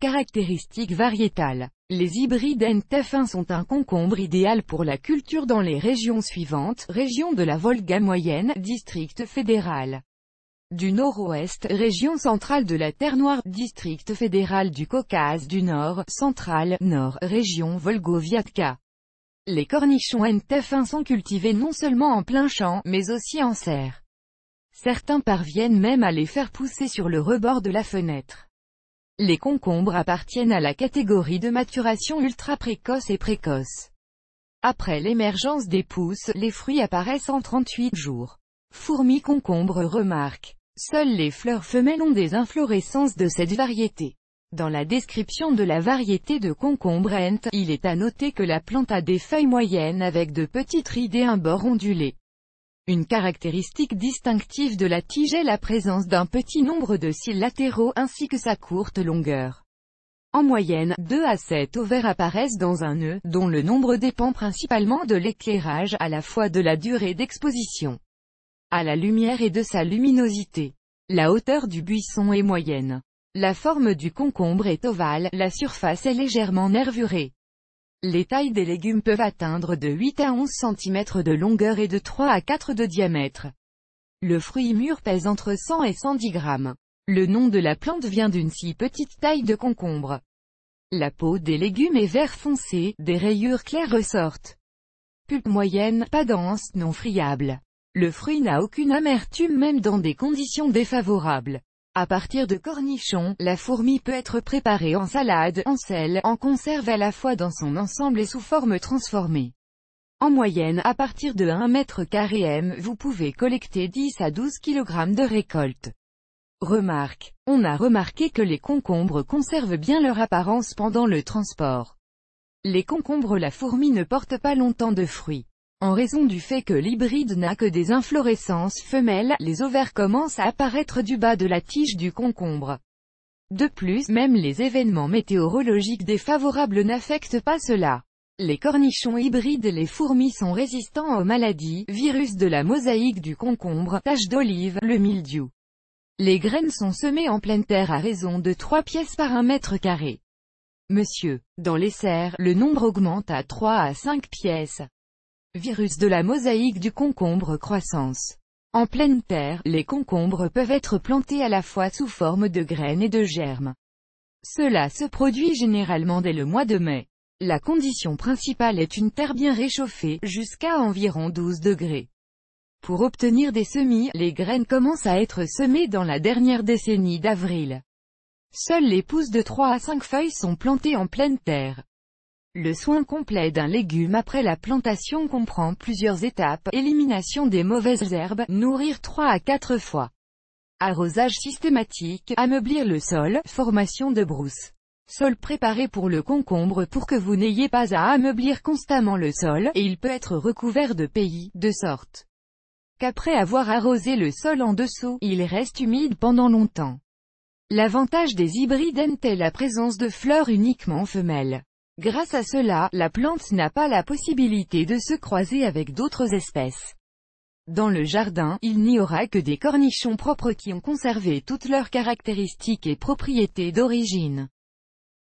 Caractéristiques variétales. Les hybrides NTF1 sont un concombre idéal pour la culture dans les régions suivantes, région de la Volga moyenne, district fédéral du nord-ouest, région centrale de la Terre Noire, district fédéral du Caucase du Nord, centrale, nord, région Volgoviatka. Les cornichons NTF1 sont cultivés non seulement en plein champ, mais aussi en serre. Certains parviennent même à les faire pousser sur le rebord de la fenêtre. Les concombres appartiennent à la catégorie de maturation ultra précoce et précoce. Après l'émergence des pousses, les fruits apparaissent en 38 jours. Fourmi concombre remarque. Seules les fleurs femelles ont des inflorescences de cette variété. Dans la description de la variété de concombre Ent, il est à noter que la plante a des feuilles moyennes avec de petites rides et un bord ondulé. Une caractéristique distinctive de la tige est la présence d'un petit nombre de cils latéraux ainsi que sa courte longueur. En moyenne, 2 à 7 ovaires apparaissent dans un nœud, dont le nombre dépend principalement de l'éclairage à la fois de la durée d'exposition à la lumière et de sa luminosité. La hauteur du buisson est moyenne. La forme du concombre est ovale, la surface est légèrement nervurée. Les tailles des légumes peuvent atteindre de 8 à 11 cm de longueur et de 3 à 4 de diamètre. Le fruit mûr pèse entre 100 et 110 grammes. Le nom de la plante vient d'une si petite taille de concombre. La peau des légumes est vert foncé, des rayures claires ressortent. Pulpe moyenne, pas dense, non friable. Le fruit n'a aucune amertume même dans des conditions défavorables. À partir de cornichons, la fourmi peut être préparée en salade, en sel, en conserve à la fois dans son ensemble et sous forme transformée. En moyenne, à partir de 1 mètre carré M, vous pouvez collecter 10 à 12 kg de récolte. Remarque. On a remarqué que les concombres conservent bien leur apparence pendant le transport. Les concombres la fourmi ne porte pas longtemps de fruits. En raison du fait que l'hybride n'a que des inflorescences femelles, les ovaires commencent à apparaître du bas de la tige du concombre. De plus, même les événements météorologiques défavorables n'affectent pas cela. Les cornichons hybrides et les fourmis sont résistants aux maladies, virus de la mosaïque du concombre, tache d'olive, le mildiou. Les graines sont semées en pleine terre à raison de 3 pièces par 1 mètre carré. Monsieur, dans les serres, le nombre augmente à 3 à 5 pièces. Virus de la mosaïque du concombre croissance. En pleine terre, les concombres peuvent être plantés à la fois sous forme de graines et de germes. Cela se produit généralement dès le mois de mai. La condition principale est une terre bien réchauffée, jusqu'à environ 12 degrés. Pour obtenir des semis, les graines commencent à être semées dans la dernière décennie d'avril. Seules les pousses de 3 à 5 feuilles sont plantées en pleine terre. Le soin complet d'un légume après la plantation comprend plusieurs étapes, élimination des mauvaises herbes, nourrir 3 à 4 fois, arrosage systématique, ameublir le sol, formation de brousse, Sol préparé pour le concombre pour que vous n'ayez pas à ameublir constamment le sol, et il peut être recouvert de pays, de sorte qu'après avoir arrosé le sol en dessous, il reste humide pendant longtemps. L'avantage des hybrides est la présence de fleurs uniquement femelles. Grâce à cela, la plante n'a pas la possibilité de se croiser avec d'autres espèces. Dans le jardin, il n'y aura que des cornichons propres qui ont conservé toutes leurs caractéristiques et propriétés d'origine.